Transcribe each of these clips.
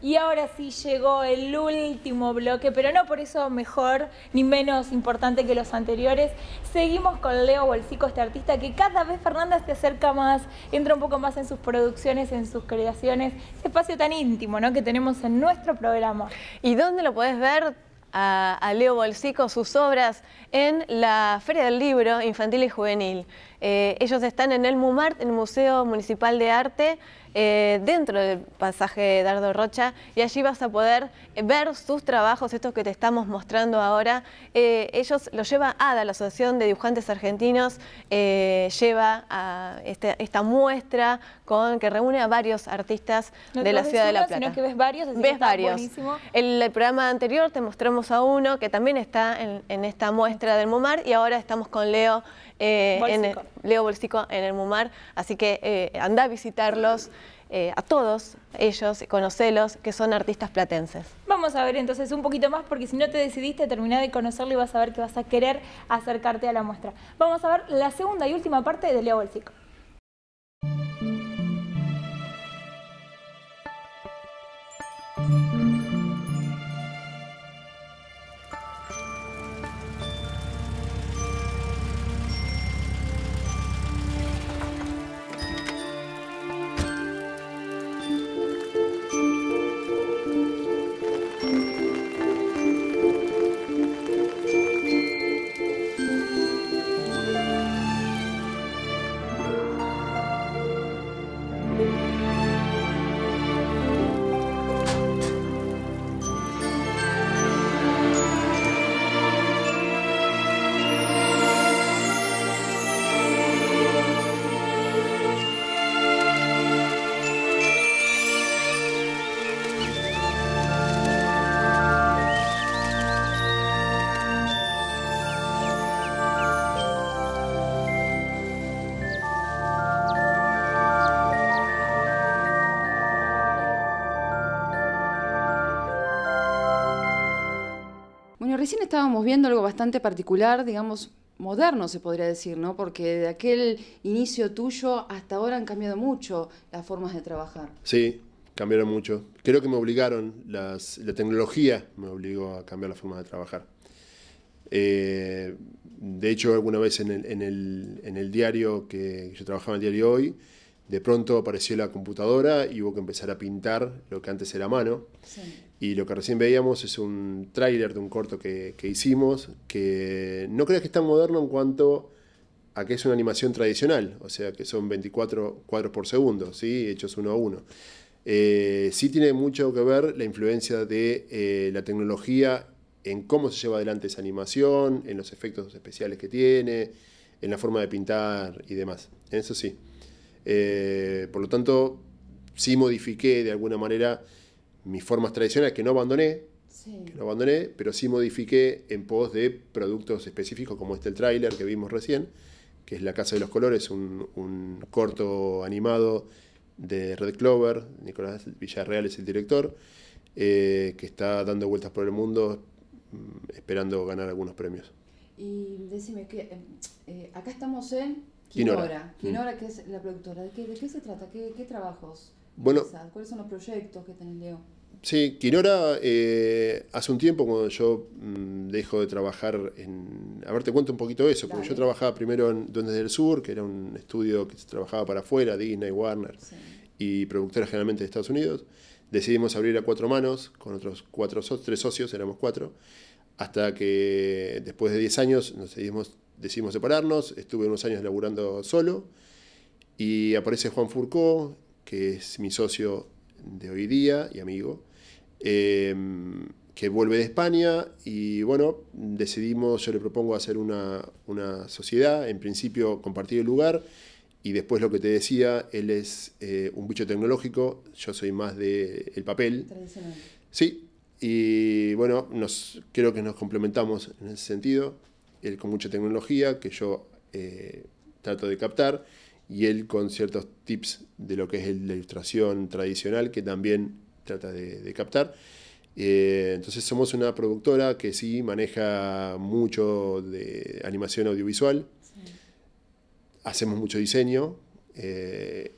Y ahora sí llegó el último bloque, pero no por eso mejor ni menos importante que los anteriores. Seguimos con Leo Bolsico, este artista que cada vez Fernanda se acerca más, entra un poco más en sus producciones, en sus creaciones, ese espacio tan íntimo ¿no? que tenemos en nuestro programa. ¿Y dónde lo podés ver? a, Leo Bolsico sus obras en la Feria del Libro Infantil y Juvenil. Eh, ellos están en el MUMART, en el Museo Municipal de Arte, eh, dentro del pasaje Dardo Rocha y allí vas a poder ver sus trabajos, estos que te estamos mostrando ahora. Eh, ellos los lleva ADA, la Asociación de Dibujantes Argentinos, eh, lleva a este, esta muestra con, que reúne a varios artistas de la Ciudad de La Plata. ves varios, ves varios. El, programa anterior te mostramos a uno que también está en, esta muestra del MUMAR y ahora estamos con Leo, Leo Bolsico en el MUMAR, así que anda a visitarlos. Eh, a todos ellos, conocelos, que son artistas platenses. Vamos a ver entonces un poquito más, porque si no te decidiste a terminar de conocerlo y vas a ver que vas a querer acercarte a la muestra. Vamos a ver la segunda y última parte de Leo Bolsico. recién estábamos viendo algo bastante particular, digamos, moderno se podría decir, ¿no? Porque de aquel inicio tuyo hasta ahora han cambiado mucho las formas de trabajar. Sí, cambiaron mucho. Creo que me obligaron, la tecnología me obligó a cambiar la forma de trabajar. Eh, de hecho, alguna vez en el, en el diario que yo trabajaba el diario hoy, de pronto apareció la computadora y hubo que empezar a pintar lo que antes era mano. Y lo que recién veíamos es un tráiler de un corto que, hicimos, que no creas que es tan moderno en cuanto a que es una animación tradicional, o sea que son 24 cuadros por segundo, ¿sí? hechos uno a uno. Eh, sí tiene mucho que ver la influencia de eh, la tecnología en cómo se lleva adelante esa animación, en los efectos especiales que tiene, en la forma de pintar y demás. eso sí. Eh, por lo tanto, sí modifiqué de alguna manera mis formas tradicionales, que no abandoné, abandoné, pero sí modifiqué en pos de productos específicos como este el tráiler que vimos recién, que es La Casa de los Colores, un, corto animado de Red Clover, Nicolás Villarreal es el director, eh, que está dando vueltas por el mundo mm, esperando ganar algunos premios. Y decime que eh, acá estamos en Quinora. Mm. Quinora, que es la productora. ¿De qué, se trata? ¿Qué, trabajos? ¿Cuáles son los proyectos que tenés, Leo? Sí, Quinora, eh, hace un tiempo cuando yo mm, dejo de trabajar en... A ver, te cuento un poquito eso, porque yo trabajaba primero en Duendes del Sur, que era un estudio que trabajaba para afuera, Disney, Warner, y productora generalmente de Estados Unidos. Decidimos abrir a cuatro manos, con otros cuatro, tres socios, éramos cuatro, hasta que después de 10 años nos decidimos decidimos separarnos, estuve unos años laburando solo y aparece Juan Furcó, que es mi socio de hoy día y amigo, em, que vuelve de España y bueno, decidimos, yo le propongo hacer una, sociedad, en principio compartir el lugar y después lo que te decía, él es eh, un bicho tecnológico, yo soy más de el papel. Tradicional. Sí, y bueno, creo que nos complementamos en ese sentido él con mucha tecnología que yo eh, trato de captar y él con ciertos tips de lo que es la ilustración tradicional que también trata de, captar. Eh, entonces somos una productora que sí maneja mucho de animación audiovisual, hacemos mucho diseño, eh,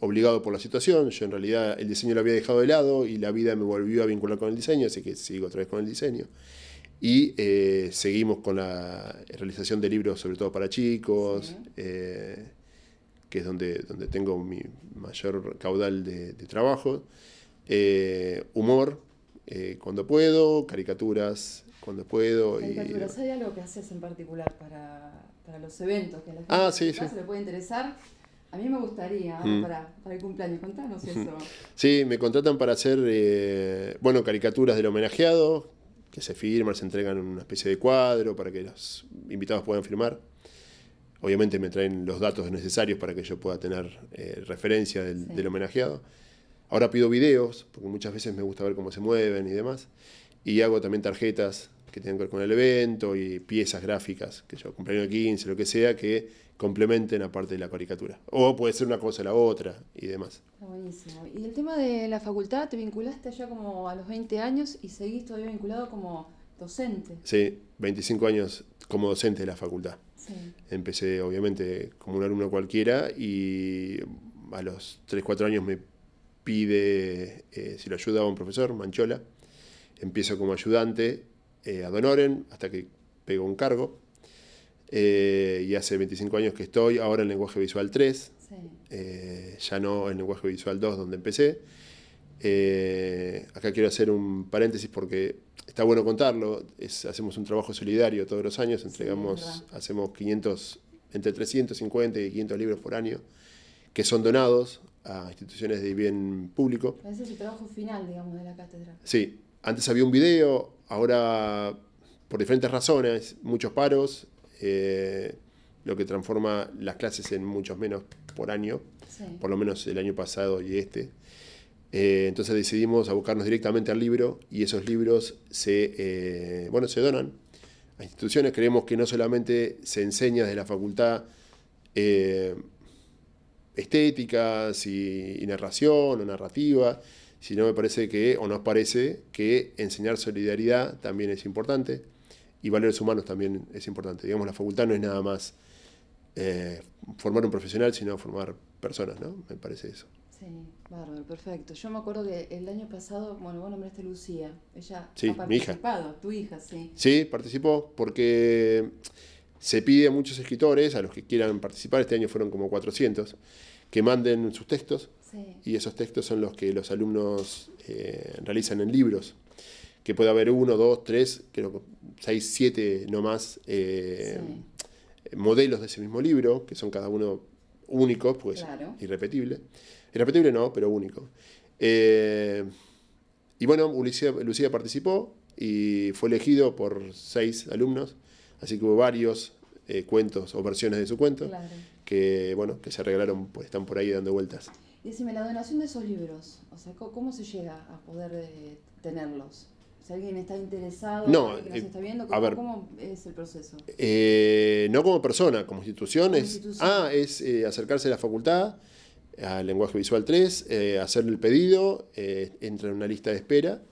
obligado por la situación, yo en realidad el diseño lo había dejado de lado y la vida me volvió a vincular con el diseño, así que sigo otra vez con el diseño. Y eh, seguimos con la realización de libros, sobre todo para chicos, eh, que es donde, donde tengo mi mayor caudal de, trabajo. Eh, humor, cuando puedo, caricaturas, cuando puedo. Caricaturas, ¿hay algo que haces en particular para, los eventos que a la gente ah, le puede interesar? A mí me gustaría, mm. para, el cumpleaños, contanos eso. Sí, me contratan para hacer, bueno, caricaturas del homenajeado, que se firman, se entregan una especie de cuadro para que los invitados puedan firmar. Obviamente me traen los datos necesarios para que yo pueda tener eh, referencia del, homenajeado. Ahora pido videos, porque muchas veces me gusta ver cómo se mueven y demás. Y hago también tarjetas que tienen que ver con el evento y piezas gráficas, que yo cumpleaños 15, lo que sea, que complementen parte de la caricatura. O puede ser una cosa la otra y demás. Está buenísimo. Y el tema de la facultad, te vinculaste ya como a los 20 años y seguís todavía vinculado como docente. Sí, 25 años como docente de la facultad. Sí. Empecé obviamente como un alumno cualquiera y a los 3, 4 años me pide eh, si lo ayudaba un profesor, Manchola. Empiezo como ayudante eh, a Donoren hasta que pego un cargo eh, y hace 25 años que estoy, ahora en lenguaje visual 3, eh, ya no en lenguaje visual 2 donde empecé. Eh, acá quiero hacer un paréntesis porque está bueno contarlo, hacemos un trabajo solidario todos los años, entregamos, hacemos 500, entre 350 y 500 libros por año que son donados a instituciones de bien público. Ese es el trabajo final, digamos, de la cátedra. Sí, antes había un video, ahora por diferentes razones, muchos paros, eh, lo que transforma las clases en muchos menos por año, por lo menos el año pasado y este. Eh, entonces decidimos abocarnos directamente al libro y esos libros se, eh, bueno, se donan a instituciones. Creemos que no solamente se enseña desde la facultad estéticas y, y, narración o narrativa, sino me parece que, o nos parece, que enseñar solidaridad también es importante y valores humanos también es importante. Digamos, la facultad no es nada más eh, formar un profesional, sino formar personas, ¿no? Me parece eso. Sí, bárbaro, perfecto. Yo me acuerdo que el año pasado, bueno, vos nombraste Lucía, ella sí, ha participado, tu hija, sí. Sí, participó porque se pide a muchos escritores, a los que quieran participar, este año fueron como 400, que manden sus textos sí. y esos textos son los que los alumnos eh, realizan en libros que puede haber uno, dos, tres, creo seis, siete no más, eh, modelos de ese mismo libro, que son cada uno únicos, pues irrepetible. Irrepetible no, pero único. Eh, y bueno, Lucía, participó y fue elegido por seis alumnos, así que hubo varios eh, cuentos o versiones de su cuento que, bueno, que se regalaron, pues están por ahí dando vueltas. Y Decime, la donación de esos libros, o sea, ¿cómo se llega a poder tenerlos? Si alguien está interesado, nos eh, está viendo, ¿cómo, es el proceso? Eh, no como persona, como institución. es, Ah, es eh, acercarse a la facultad, al lenguaje visual 3, hacerle hacer el pedido, entra en una lista de espera.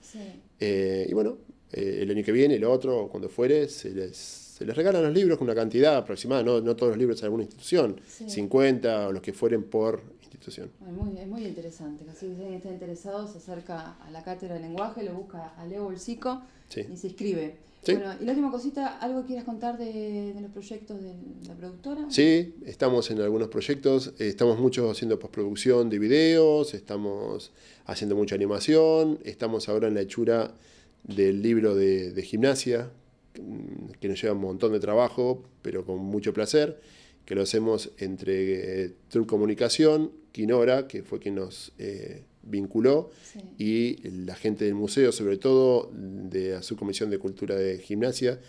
y bueno, el año que viene, el otro, cuando fuere, se les se les regalan los libros con una cantidad aproximada, no, todos los libros a alguna institución, 50 o los que fueren por institución. Es muy, interesante, así si alguien está interesado se acerca a la cátedra de lenguaje, lo busca a Leo Bolsico y se inscribe. Bueno, y la última cosita, ¿algo quieras contar de, los proyectos de la productora? Sí, estamos en algunos proyectos, eh, estamos muchos haciendo postproducción de videos, estamos haciendo mucha animación, estamos ahora en la hechura del libro de gimnasia Mm, que nos lleva un montón de trabajo, pero con mucho placer, que lo hacemos entre eh, True Comunicación, Quinora, que fue quien nos eh, vinculó, y la gente del museo, sobre todo de la Subcomisión de Cultura de Gimnasia,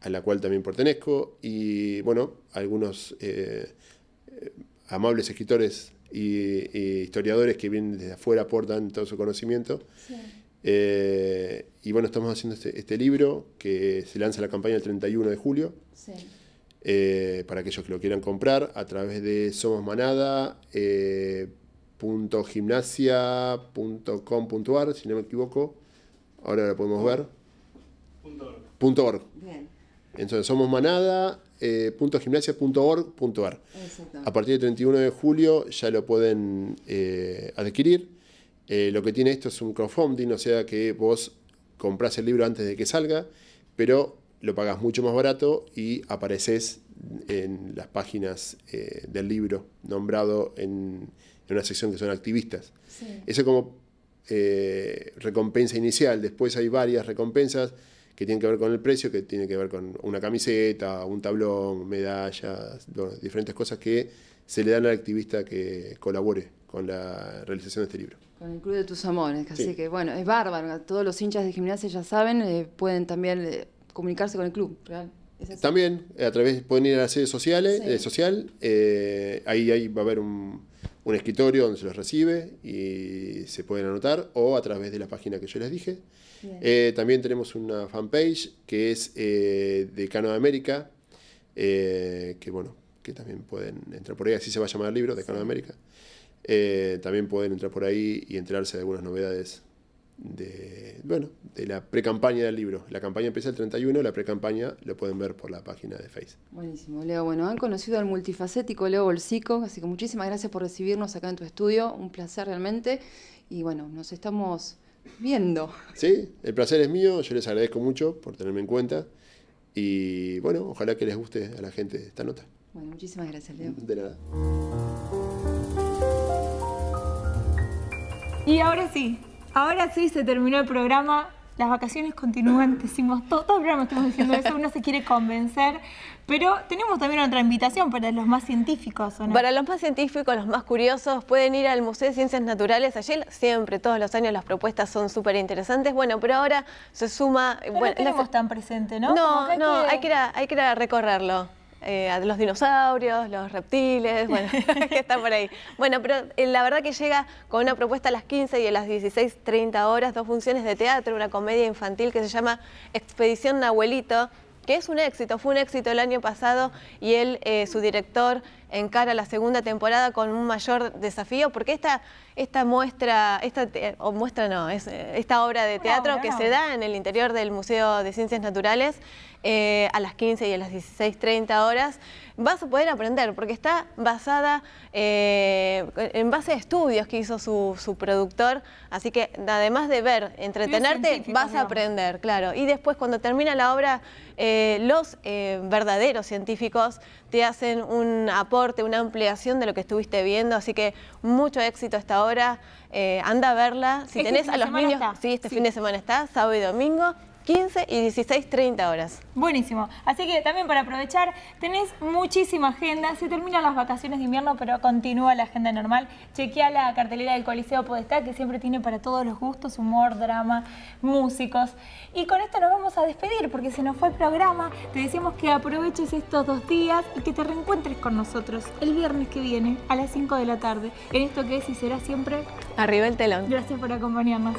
a la cual también pertenezco, y bueno, algunos eh, amables escritores e historiadores que vienen desde afuera aportan todo su conocimiento. Sí. Eh, y bueno, estamos haciendo este, este, libro que se lanza la campaña el 31 de julio. Eh, para aquellos que lo quieran comprar a través de Somos Manada. Eh, si no me equivoco, ahora lo podemos ver. Entonces, somos manada, A partir del 31 de julio ya lo pueden adquirir. Eh, lo que tiene esto es un crowdfunding, o sea que vos compras el libro antes de que salga, pero lo pagas mucho más barato y apareces en las páginas eh, del libro, nombrado en, una sección que son activistas. Sí. Eso como eh, recompensa inicial. Después hay varias recompensas que tienen que ver con el precio, que tienen que ver con una camiseta, un tablón, medallas, diferentes cosas que se le dan al activista que colabore con la realización de este libro. Con el Club de tus Amores, así que bueno, es bárbaro, todos los hinchas de gimnasia ya saben, eh, pueden también eh, comunicarse con el club, ¿real? También, eh, a través, pueden ir a las redes sociales, social, ahí, ahí va a haber un, escritorio donde se los recibe y se pueden anotar o a través de la página que yo les dije. también tenemos una fanpage que es de Decano de América, que bueno, que también pueden entrar por ahí, así se va a llamar el libro, de Cano de América. Eh, también pueden entrar por ahí y enterarse de algunas novedades de, bueno, de la pre-campaña del libro. La campaña empieza el 31, la pre-campaña lo pueden ver por la página de Facebook. Buenísimo, Leo. Bueno, han conocido al multifacético Leo Bolsico, así que muchísimas gracias por recibirnos acá en tu estudio, un placer realmente. Y bueno, nos estamos viendo. Sí, el placer es mío, yo les agradezco mucho por tenerme en cuenta y bueno, ojalá que les guste a la gente esta nota. Bueno, muchísimas gracias, Leo. De nada. Y ahora sí, ahora sí se terminó el programa. Las vacaciones continúan, decimos, todo, el programa estamos diciendo eso, uno se quiere convencer, pero tenemos también otra invitación para los más científicos, no? Para los más científicos, los más curiosos, pueden ir al Museo de Ciencias Naturales. allí siempre, todos los años, las propuestas son súper interesantes. Bueno, pero ahora se suma... Pero bueno, no tenemos tan presente, ¿no? No, no, Hay, que hay que ir recorrerlo. Eh, los dinosaurios, los reptiles, bueno, que están por ahí. Bueno, pero eh, la verdad que llega con una propuesta a las 15 y a las 16.30 horas, dos funciones de teatro, una comedia infantil que se llama Expedición Abuelito, que es un éxito, fue un éxito el año pasado y él, eh, su director, encara la segunda temporada con un mayor desafío? Porque esta, esta muestra, esta, o muestra no, eh, esta obra de teatro que se da en el interior del Museo de Ciencias Naturales eh, a las 15 y a las 16.30 horas, vas a poder aprender porque está basada eh, en base a estudios que hizo su, productor, así que además de ver, entretenerte, vas a aprender, claro. Y después cuando termina la obra, los verdaderos científicos te hacen un aporte, una ampliación de lo que estuviste viendo, así que mucho éxito esta hora. Eh, anda a verla, si este tenés a los niños, sí, este fin de semana está, sábado y domingo, 15 y 16, 30 horas. Buenísimo. Así que también para aprovechar, tenés muchísima agenda. Se terminan las vacaciones de invierno, pero continúa la agenda normal. Chequea la cartelera del Coliseo Podestá, que siempre tiene para todos los gustos, humor, drama, músicos. Y con esto nos vamos a despedir, porque se nos fue el programa. Te decimos que aproveches estos dos días y que te reencuentres con nosotros el viernes que viene a las 5 de la tarde en esto que es y será siempre... Arriba el telón. Gracias por acompañarnos.